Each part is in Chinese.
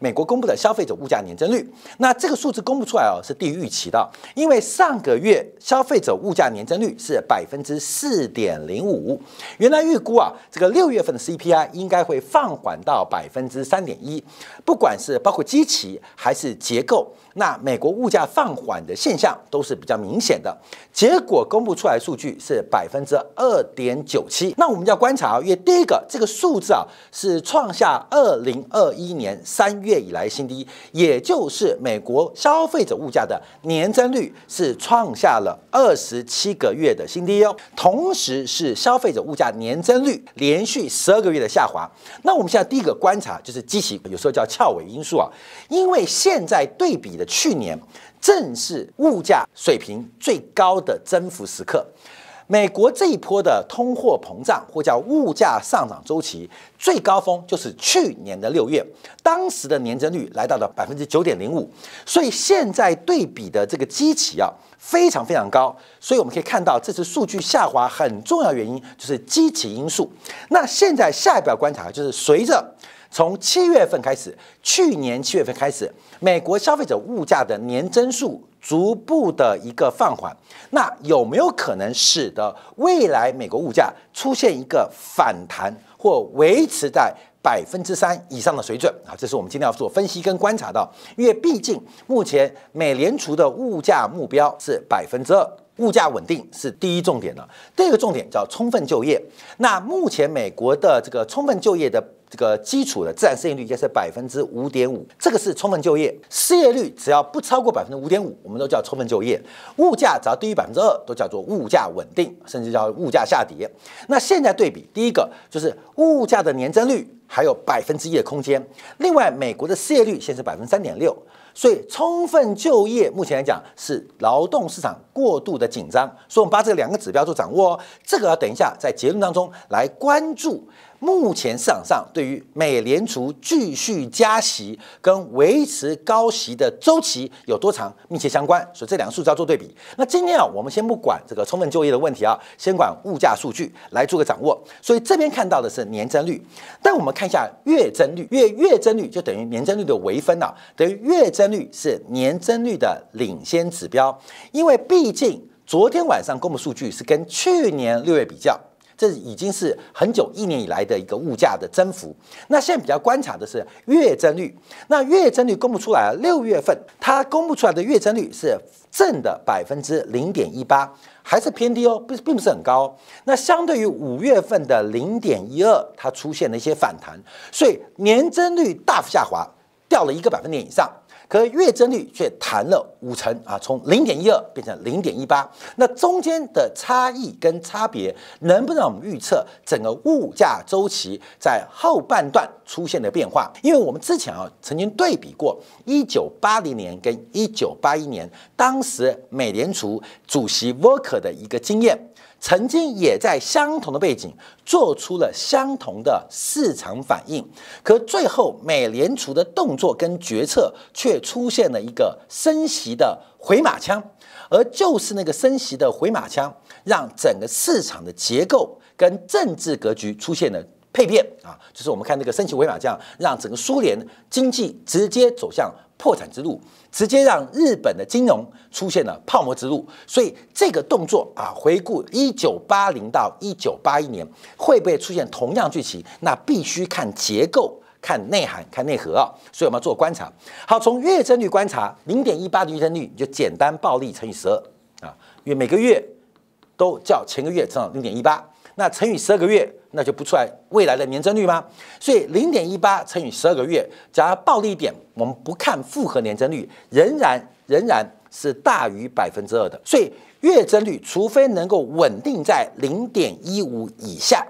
美国公布的消费者物价年增率，那这个数字公布出来哦，是低于预期的。因为上个月消费者物价年增率是百分之四点零五，原来预估啊，这个六月份的 CPI 应该会放缓到百分之三点一。不管是包括机器还是结构。那美国物价放缓的现象都是比较明显的，结果公布出来数据是百分之二点九七。那我们要观察啊，因为第一个这个数字啊是创下二零二一年三月以来新低，也就是美国消费者物价的年增率是创下了二十七个月的新低哦。同时是消费者物价年增率连续十二个月的下滑。那我们现在第一个观察就是激起有时候叫翘尾因素啊，因为现在对比的。去年正是物价水平最高的增幅时刻，美国这一波的通货膨胀或叫物价上涨周期最高峰就是去年的六月，当时的年增率来到了百分之九点零五，所以现在对比的这个基期啊非常非常高，所以我们可以看到这次数据下滑很重要原因就是基期因素。那现在下一步要观察就是随着。从七月份开始，去年七月份开始，美国消费者物价的年增速逐步的一个放缓，那有没有可能使得未来美国物价出现一个反弹或维持在百分之三以上的水准？啊，这是我们今天要做分析跟观察到，因为毕竟目前美联储的物价目标是百分之二，物价稳定是第一重点的，第二个重点叫充分就业。那目前美国的这个充分就业的。这个基础的自然失业率应该是百分之五点五，这个是充分就业，失业率只要不超过百分之五点五，我们都叫充分就业。物价只要低于百分之二，都叫做物价稳定，甚至叫物价下跌。那现在对比，第一个就是物价的年增率还有百分之一的空间。另外，美国的失业率现在是百分之三点六，所以充分就业目前来讲是劳动市场过度的紧张。所以，我们把这两个指标做掌握，哦。这个要等一下在结论当中来关注。目前市场上对于美联储继续加息跟维持高息的周期有多长密切相关，所以这两个数字要做对比。那今天啊，我们先不管这个充分就业的问题啊，先管物价数据来做个掌握。所以这边看到的是年增率，但我们看一下月增率，月月增率就等于年增率的微分啊，等于月增率是年增率的领先指标，因为毕竟昨天晚上公布数据是跟去年六月比较。这已经是很久一年以来的一个物价的增幅。那现在比较观察的是月增率，那月增率公布出来了，六月份它公布出来的月增率是正的百分之零点一八，还是偏低哦，并并不是很高。那相对于五月份的零点一二，它出现了一些反弹，所以年增率大幅下滑，掉了一个百分点以上。可月增率却弹了五成啊，从零点一二变成零点一八。那中间的差异跟差别，能不能我们预测整个物价周期在后半段出现的变化？因为我们之前啊曾经对比过一九八零年跟一九八一年，当时美联储主席沃克的一个经验。曾经也在相同的背景做出了相同的市场反应，可最后美联储的动作跟决策却出现了一个升息的回马枪，而就是那个升息的回马枪，让整个市场的结构跟政治格局出现了蜕变啊！就是我们看那个升息回马枪，让整个苏联经济直接走向。破产之路直接让日本的金融出现了泡沫之路，所以这个动作啊，回顾一九八零到一九八一年，会不会出现同样剧情？那必须看结构、看内涵、看内核啊。所以我们要做观察。好，从月增率观察，零点一八的月增率，你就简单暴利乘以十二啊，因为每个月都较前个月增长零点一八。那乘以十二个月，那就不出来未来的年增率吗？所以零点一八乘以十二个月，假如暴力一点，我们不看复合年增率，仍然仍然是大于百分之二的。所以月增率，除非能够稳定在零点一五以下，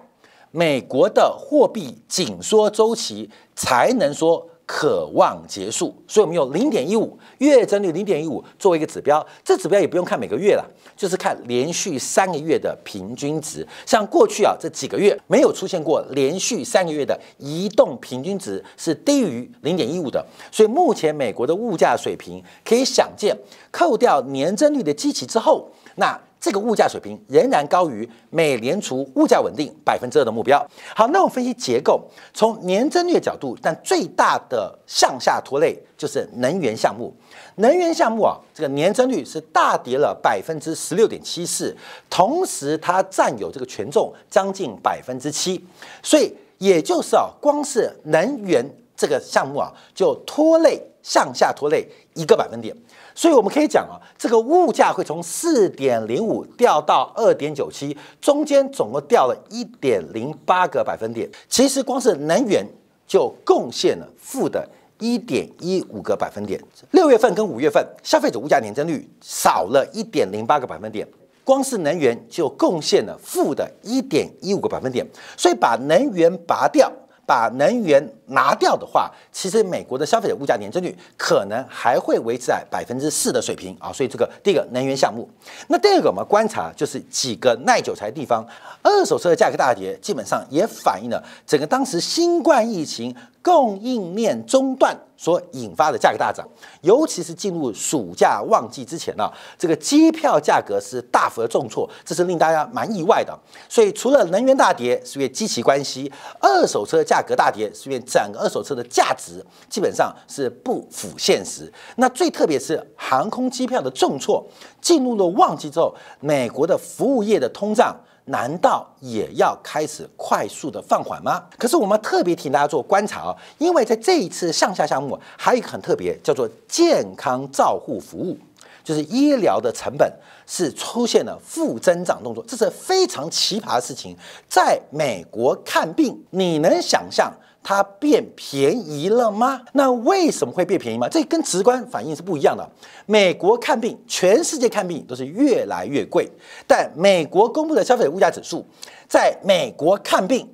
美国的货币紧缩周期才能说。渴望结束，所以我们用零点一五月增率零点一五作为一个指标，这指标也不用看每个月了，就是看连续三个月的平均值。像过去啊这几个月没有出现过连续三个月的移动平均值是低于零点一五的，所以目前美国的物价水平可以想见，扣掉年增率的基期之后，那。这个物价水平仍然高于美联储物价稳定百分之二的目标。好，那我分析结构，从年增率角度，但最大的向下拖累就是能源项目。能源项目啊，这个年增率是大跌了百分之十六点七四，同时它占有这个权重将近百分之七，所以也就是啊，光是能源。这个项目啊，就拖累向下拖累一个百分点，所以我们可以讲啊，这个物价会从四点零五掉到二点九七，中间总共掉了一点零八个百分点。其实光是能源就贡献了负的一点一五个百分点。六月份跟五月份消费者物价年增率少了一点零八个百分点，光是能源就贡献了负的一点一五个百分点。所以把能源拔掉。把能源拿掉的话，其实美国的消费者物价年增率可能还会维持在百分之四的水平啊，所以这个第一个能源项目，那第二个我们观察就是几个耐久材地方，二手车的价格大跌，基本上也反映了整个当时新冠疫情。供应链中断所引发的价格大涨，尤其是进入暑假旺季之前呢，这个机票价格是大幅的重挫，这是令大家蛮意外的。所以除了能源大跌是因为机器关系，二手车价格大跌是因为整个二手车的价值基本上是不符现实。那最特别是航空机票的重挫，进入了旺季之后，美国的服务业的通胀。难道也要开始快速的放缓吗？可是我们特别替大家做观察啊，因为在这一次上下项目还有一个很特别，叫做健康照护服务，就是医疗的成本是出现了负增长动作，这是非常奇葩的事情。在美国看病，你能想象？它变便宜了吗？那为什么会变便宜吗？这跟直观反应是不一样的。美国看病，全世界看病都是越来越贵，但美国公布的消费物价指数，在美国看病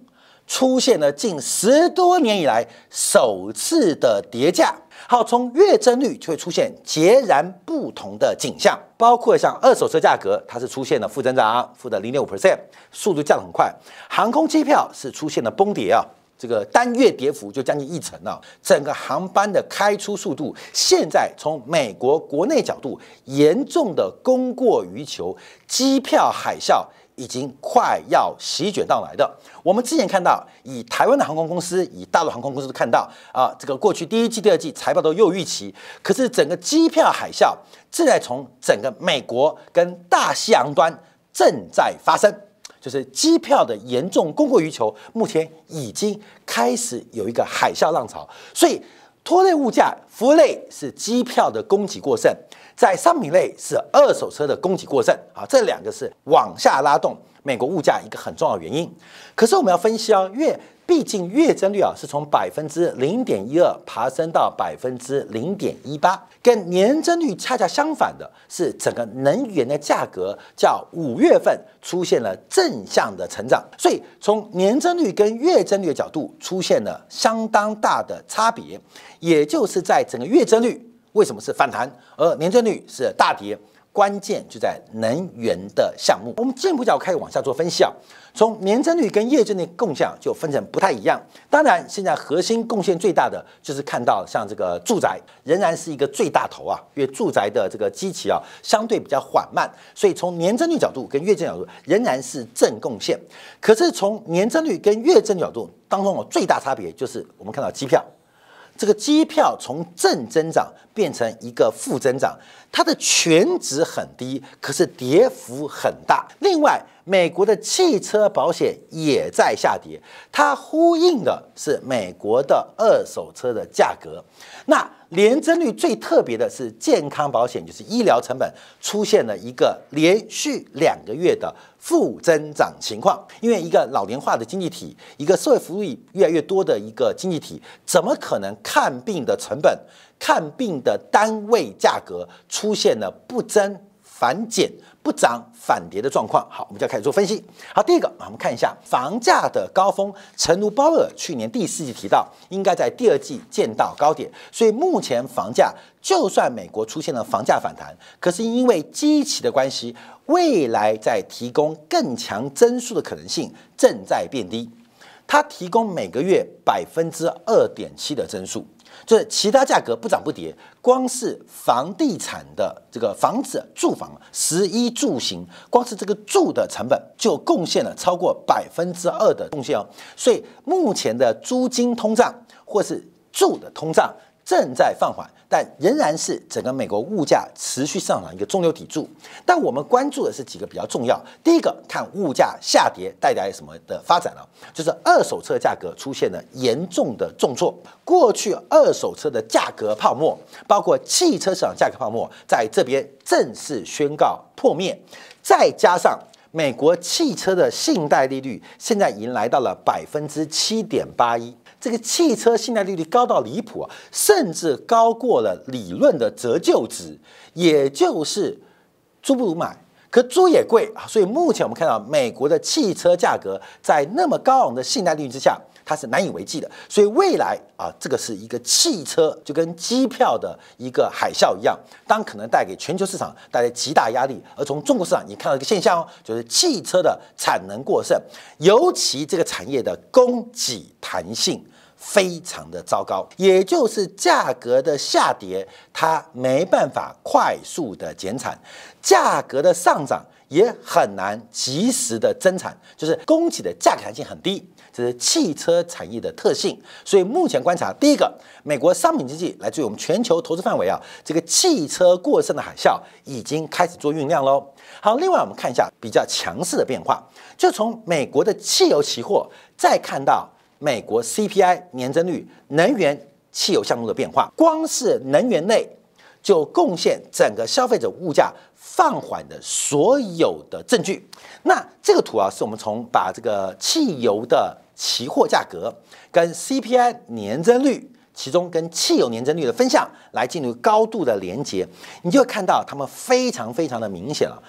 出现了近十多年以来首次的跌价。好，从月增率就会出现截然不同的景象，包括像二手车价格，它是出现了负增长，负的零点五 percent，速度降得很快。航空机票是出现了崩跌啊。这个单月跌幅就将近一成了，整个航班的开出速度现在从美国国内角度严重的供过于求，机票海啸已经快要席卷到来的。我们之前看到，以台湾的航空公司、以大陆航空公司都看到啊，这个过去第一季、第二季财报都又预期，可是整个机票海啸正在从整个美国跟大西洋端正在发生。就是机票的严重供过于求，目前已经开始有一个海啸浪潮，所以拖累物价。服务类是机票的供给过剩，在商品类是二手车的供给过剩，啊，这两个是往下拉动。美国物价一个很重要的原因，可是我们要分析哦，月毕竟月增率啊是从百分之零点一二爬升到百分之零点一八，跟年增率恰恰相反的是整个能源的价格，较五月份出现了正向的成长，所以从年增率跟月增率的角度出现了相当大的差别，也就是在整个月增率为什么是反弹，而年增率是大跌。关键就在能源的项目。我们进一步开始往下做分析啊，从年增率跟月增的贡献就分成不太一样。当然，现在核心贡献最大的就是看到像这个住宅仍然是一个最大头啊，因为住宅的这个机期啊相对比较缓慢，所以从年增率角度跟月增角度仍然是正贡献。可是从年增率跟月增角度当中的最大差别就是我们看到机票。这个机票从正增长变成一个负增长，它的全值很低，可是跌幅很大。另外，美国的汽车保险也在下跌，它呼应的是美国的二手车的价格。那年增率最特别的是健康保险，就是医疗成本出现了一个连续两个月的负增长情况。因为一个老年化的经济体，一个社会福利越来越多的一个经济体，怎么可能看病的成本、看病的单位价格出现了不增？反减不涨反跌的状况，好，我们就要开始做分析。好，第一个，我们看一下房价的高峰。陈如包尔去年第四季提到，应该在第二季见到高点，所以目前房价就算美国出现了房价反弹，可是因为积奇的关系，未来在提供更强增速的可能性正在变低。它提供每个月百分之二点七的增速。就是其他价格不涨不跌，光是房地产的这个房子、住房，十一住行，光是这个住的成本就贡献了超过百分之二的贡献哦。所以目前的租金通胀或是住的通胀。正在放缓，但仍然是整个美国物价持续上涨一个中流砥柱。但我们关注的是几个比较重要。第一个，看物价下跌带来什么的发展了，就是二手车价格出现了严重的重挫。过去二手车的价格泡沫，包括汽车市场价格泡沫，在这边正式宣告破灭。再加上美国汽车的信贷利率，现在已经来到了百分之七点八一。这个汽车信贷利率高到离谱啊，甚至高过了理论的折旧值，也就是租不如买。可租也贵啊，所以目前我们看到美国的汽车价格在那么高昂的信贷利率之下。它是难以为继的，所以未来啊，这个是一个汽车就跟机票的一个海啸一样，当可能带给全球市场带来极大压力。而从中国市场，你看到一个现象哦，就是汽车的产能过剩，尤其这个产业的供给弹性非常的糟糕，也就是价格的下跌，它没办法快速的减产；价格的上涨。也很难及时的增产，就是供给的价格弹性很低，这是汽车产业的特性。所以目前观察，第一个，美国商品经济来自于我们全球投资范围啊，这个汽车过剩的海啸已经开始做酝酿喽。好，另外我们看一下比较强势的变化，就从美国的汽油期货，再看到美国 CPI 年增率、能源、汽油项目的变化，光是能源类就贡献整个消费者物价放缓的所有的证据。那这个图啊，是我们从把这个汽油的期货价格跟 CPI 年增率，其中跟汽油年增率的分项来进入高度的连接，你会看到它们非常非常的明显了。